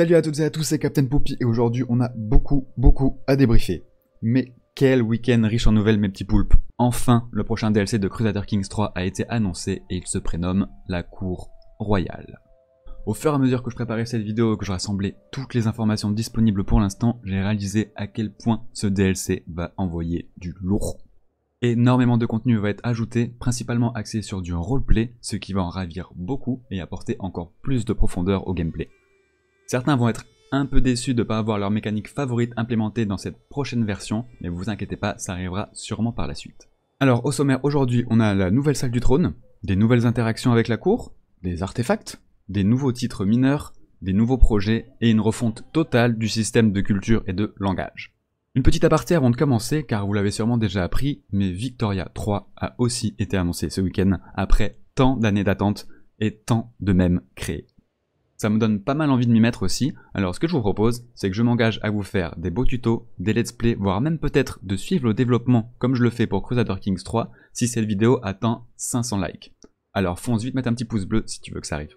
Salut à toutes et à tous, c'est Captain Poupy et aujourd'hui on a beaucoup beaucoup à débriefer. Mais quel week-end riche en nouvelles mes petits poulpes. Enfin, le prochain DLC de Crusader Kings 3 a été annoncé et il se prénomme La Cour Royale. Au fur et à mesure que je préparais cette vidéo et que je rassemblais toutes les informations disponibles pour l'instant, j'ai réalisé à quel point ce DLC va envoyer du lourd. Énormément de contenu va être ajouté, principalement axé sur du roleplay, ce qui va en ravir beaucoup et apporter encore plus de profondeur au gameplay. Certains vont être un peu déçus de ne pas avoir leur mécanique favorite implémentée dans cette prochaine version, mais vous inquiétez pas, ça arrivera sûrement par la suite. Alors au sommaire aujourd'hui, on a la nouvelle salle du trône, des nouvelles interactions avec la cour, des artefacts, des nouveaux titres mineurs, des nouveaux projets et une refonte totale du système de culture et de langage. Une petite aparté avant de commencer, car vous l'avez sûrement déjà appris, mais Victoria 3 a aussi été annoncé ce week-end après tant d'années d'attente et tant de mèmes créés. Ça me donne pas mal envie de m'y mettre aussi, alors ce que je vous propose, c'est que je m'engage à vous faire des beaux tutos, des let's play, voire même peut-être de suivre le développement comme je le fais pour Crusader Kings 3 si cette vidéo atteint 500 likes. Alors fonce vite mettre un petit pouce bleu si tu veux que ça arrive.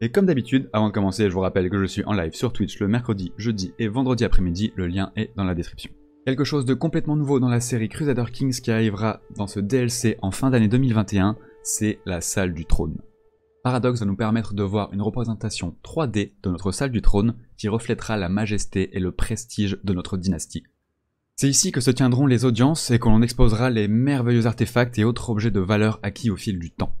Et comme d'habitude, avant de commencer, je vous rappelle que je suis en live sur Twitch le mercredi, jeudi et vendredi après-midi, le lien est dans la description. Quelque chose de complètement nouveau dans la série Crusader Kings qui arrivera dans ce DLC en fin d'année 2021, c'est la salle du trône paradoxe va nous permettre de voir une représentation 3D de notre salle du trône qui reflètera la majesté et le prestige de notre dynastie. C'est ici que se tiendront les audiences et que l'on exposera les merveilleux artefacts et autres objets de valeur acquis au fil du temps.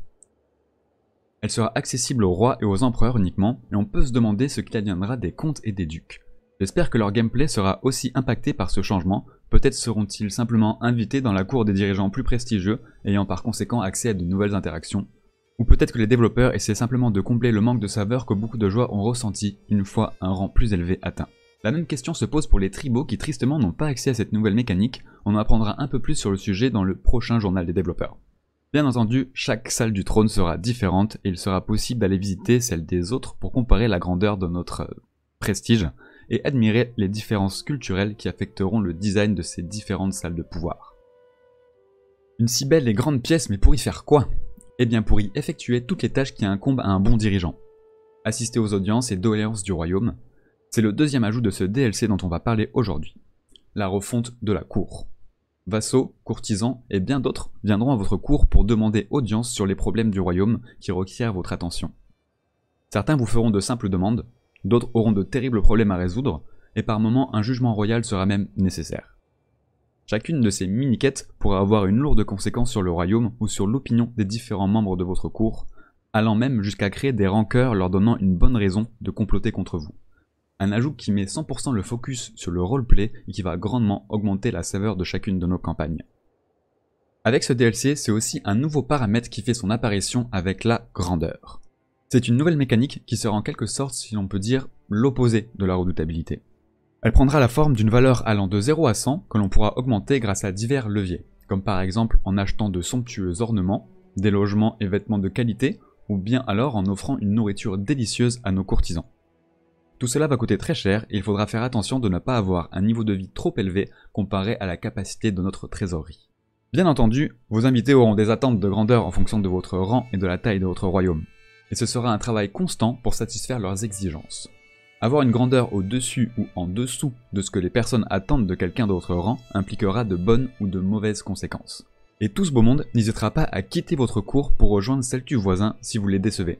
Elle sera accessible aux rois et aux empereurs uniquement, et on peut se demander ce qu'il adviendra des comtes et des ducs. J'espère que leur gameplay sera aussi impacté par ce changement, peut-être seront-ils simplement invités dans la cour des dirigeants plus prestigieux, ayant par conséquent accès à de nouvelles interactions, ou peut-être que les développeurs essaient simplement de combler le manque de saveur que beaucoup de joueurs ont ressenti une fois un rang plus élevé atteint. La même question se pose pour les tribaux qui tristement n'ont pas accès à cette nouvelle mécanique, on en apprendra un peu plus sur le sujet dans le prochain journal des développeurs. Bien entendu, chaque salle du trône sera différente et il sera possible d'aller visiter celle des autres pour comparer la grandeur de notre euh, prestige et admirer les différences culturelles qui affecteront le design de ces différentes salles de pouvoir. Une si belle et grande pièce, mais pour y faire quoi et eh bien pour y effectuer toutes les tâches qui incombent à un bon dirigeant. Assister aux audiences et doléances du royaume, c'est le deuxième ajout de ce DLC dont on va parler aujourd'hui. La refonte de la cour. Vassaux, courtisans et bien d'autres viendront à votre cour pour demander audience sur les problèmes du royaume qui requièrent votre attention. Certains vous feront de simples demandes, d'autres auront de terribles problèmes à résoudre, et par moments un jugement royal sera même nécessaire. Chacune de ces mini-quêtes pourra avoir une lourde conséquence sur le royaume ou sur l'opinion des différents membres de votre cour, allant même jusqu'à créer des rancœurs leur donnant une bonne raison de comploter contre vous. Un ajout qui met 100% le focus sur le roleplay et qui va grandement augmenter la saveur de chacune de nos campagnes. Avec ce DLC, c'est aussi un nouveau paramètre qui fait son apparition avec la grandeur. C'est une nouvelle mécanique qui sera en quelque sorte, si l'on peut dire, l'opposé de la redoutabilité. Elle prendra la forme d'une valeur allant de 0 à 100 que l'on pourra augmenter grâce à divers leviers, comme par exemple en achetant de somptueux ornements, des logements et vêtements de qualité, ou bien alors en offrant une nourriture délicieuse à nos courtisans. Tout cela va coûter très cher et il faudra faire attention de ne pas avoir un niveau de vie trop élevé comparé à la capacité de notre trésorerie. Bien entendu, vos invités auront des attentes de grandeur en fonction de votre rang et de la taille de votre royaume, et ce sera un travail constant pour satisfaire leurs exigences. Avoir une grandeur au-dessus ou en dessous de ce que les personnes attendent de quelqu'un d'autre rang impliquera de bonnes ou de mauvaises conséquences. Et tout ce beau monde n'hésitera pas à quitter votre cour pour rejoindre celle du voisin si vous les décevez.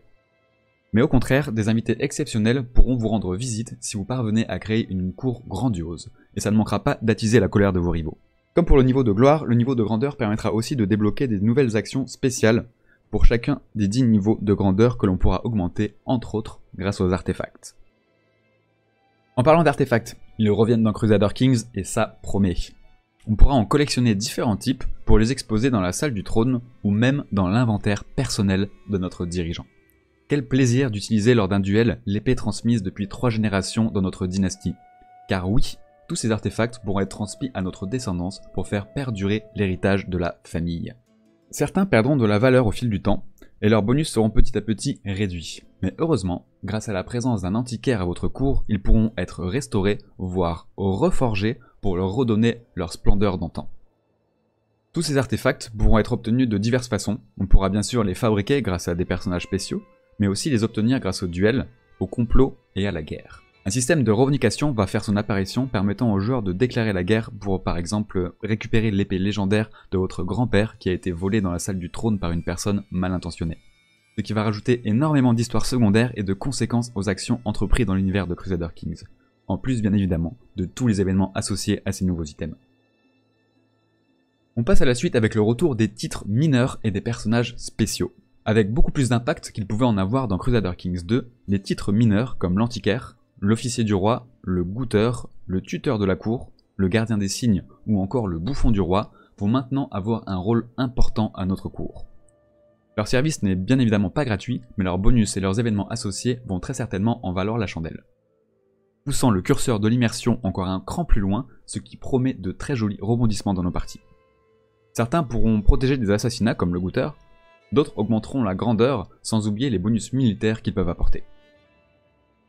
Mais au contraire, des invités exceptionnels pourront vous rendre visite si vous parvenez à créer une cour grandiose, et ça ne manquera pas d'attiser la colère de vos rivaux. Comme pour le niveau de gloire, le niveau de grandeur permettra aussi de débloquer des nouvelles actions spéciales pour chacun des 10 niveaux de grandeur que l'on pourra augmenter, entre autres, grâce aux artefacts. En parlant d'artefacts, ils reviennent dans Crusader Kings et ça promet. On pourra en collectionner différents types pour les exposer dans la salle du trône ou même dans l'inventaire personnel de notre dirigeant. Quel plaisir d'utiliser lors d'un duel l'épée transmise depuis trois générations dans notre dynastie. Car oui, tous ces artefacts pourront être transmis à notre descendance pour faire perdurer l'héritage de la famille. Certains perdront de la valeur au fil du temps, et leurs bonus seront petit à petit réduits. Mais heureusement, Grâce à la présence d'un antiquaire à votre cours, ils pourront être restaurés, voire reforgés, pour leur redonner leur splendeur d'antan. Tous ces artefacts pourront être obtenus de diverses façons. On pourra bien sûr les fabriquer grâce à des personnages spéciaux, mais aussi les obtenir grâce au duel, au complot et à la guerre. Un système de revendication va faire son apparition permettant aux joueurs de déclarer la guerre pour par exemple récupérer l'épée légendaire de votre grand-père qui a été volée dans la salle du trône par une personne mal intentionnée ce qui va rajouter énormément d'histoires secondaires et de conséquences aux actions entreprises dans l'univers de Crusader Kings, en plus bien évidemment de tous les événements associés à ces nouveaux items. On passe à la suite avec le retour des titres mineurs et des personnages spéciaux. Avec beaucoup plus d'impact qu'il pouvait en avoir dans Crusader Kings 2, les titres mineurs comme l'antiquaire, l'officier du roi, le goûteur, le tuteur de la cour, le gardien des signes ou encore le bouffon du roi vont maintenant avoir un rôle important à notre cours. Leur service n'est bien évidemment pas gratuit, mais leurs bonus et leurs événements associés vont très certainement en valoir la chandelle. Poussant le curseur de l'immersion encore un cran plus loin, ce qui promet de très jolis rebondissements dans nos parties. Certains pourront protéger des assassinats comme le goûteur, d'autres augmenteront la grandeur sans oublier les bonus militaires qu'ils peuvent apporter.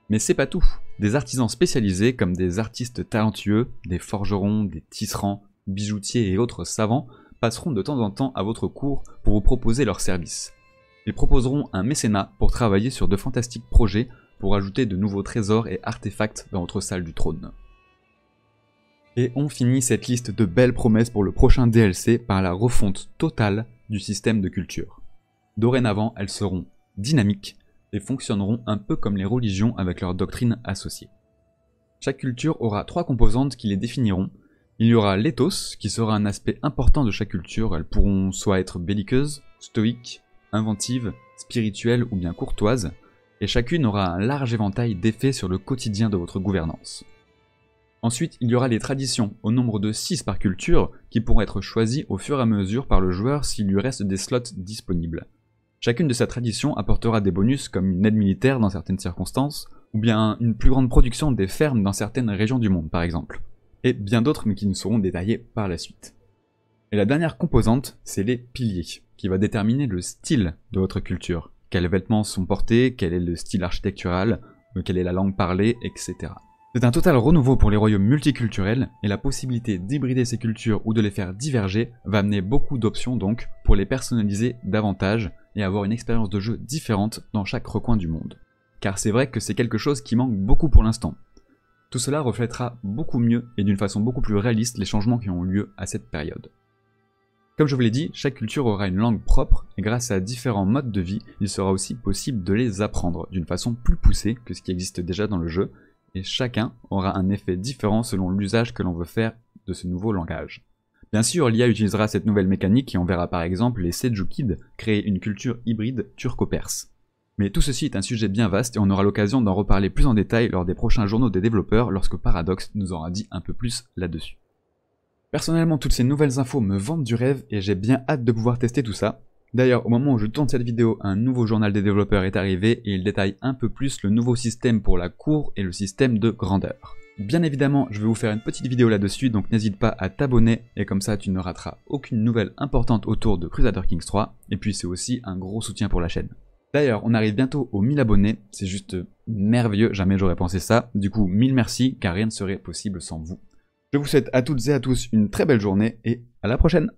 Mais c'est pas tout. Des artisans spécialisés comme des artistes talentueux, des forgerons, des tisserands, bijoutiers et autres savants passeront de temps en temps à votre cours pour vous proposer leurs services. Ils proposeront un mécénat pour travailler sur de fantastiques projets pour ajouter de nouveaux trésors et artefacts dans votre salle du trône. Et on finit cette liste de belles promesses pour le prochain DLC par la refonte totale du système de culture. Dorénavant, elles seront dynamiques et fonctionneront un peu comme les religions avec leurs doctrines associées. Chaque culture aura trois composantes qui les définiront il y aura l'éthos, qui sera un aspect important de chaque culture. Elles pourront soit être belliqueuses, stoïques, inventives, spirituelles ou bien courtoises, et chacune aura un large éventail d'effets sur le quotidien de votre gouvernance. Ensuite, il y aura les traditions, au nombre de 6 par culture, qui pourront être choisies au fur et à mesure par le joueur s'il lui reste des slots disponibles. Chacune de ces traditions apportera des bonus comme une aide militaire dans certaines circonstances, ou bien une plus grande production des fermes dans certaines régions du monde par exemple et bien d'autres, mais qui nous seront détaillés par la suite. Et la dernière composante, c'est les piliers, qui va déterminer le style de votre culture. Quels vêtements sont portés, quel est le style architectural, quelle est la langue parlée, etc. C'est un total renouveau pour les royaumes multiculturels, et la possibilité d'hybrider ces cultures ou de les faire diverger va amener beaucoup d'options donc pour les personnaliser davantage et avoir une expérience de jeu différente dans chaque recoin du monde. Car c'est vrai que c'est quelque chose qui manque beaucoup pour l'instant. Tout cela reflètera beaucoup mieux et d'une façon beaucoup plus réaliste les changements qui ont lieu à cette période. Comme je vous l'ai dit, chaque culture aura une langue propre et grâce à différents modes de vie, il sera aussi possible de les apprendre d'une façon plus poussée que ce qui existe déjà dans le jeu, et chacun aura un effet différent selon l'usage que l'on veut faire de ce nouveau langage. Bien sûr, l'IA utilisera cette nouvelle mécanique et on verra par exemple les Sejoukides créer une culture hybride turco-perse. Mais tout ceci est un sujet bien vaste et on aura l'occasion d'en reparler plus en détail lors des prochains journaux des développeurs lorsque Paradox nous aura dit un peu plus là-dessus. Personnellement, toutes ces nouvelles infos me vendent du rêve et j'ai bien hâte de pouvoir tester tout ça. D'ailleurs, au moment où je tourne cette vidéo, un nouveau journal des développeurs est arrivé et il détaille un peu plus le nouveau système pour la cour et le système de grandeur. Bien évidemment, je vais vous faire une petite vidéo là-dessus, donc n'hésite pas à t'abonner, et comme ça tu ne rateras aucune nouvelle importante autour de Crusader Kings 3, et puis c'est aussi un gros soutien pour la chaîne. D'ailleurs, on arrive bientôt aux 1000 abonnés, c'est juste merveilleux, jamais j'aurais pensé ça. Du coup, mille merci, car rien ne serait possible sans vous. Je vous souhaite à toutes et à tous une très belle journée et à la prochaine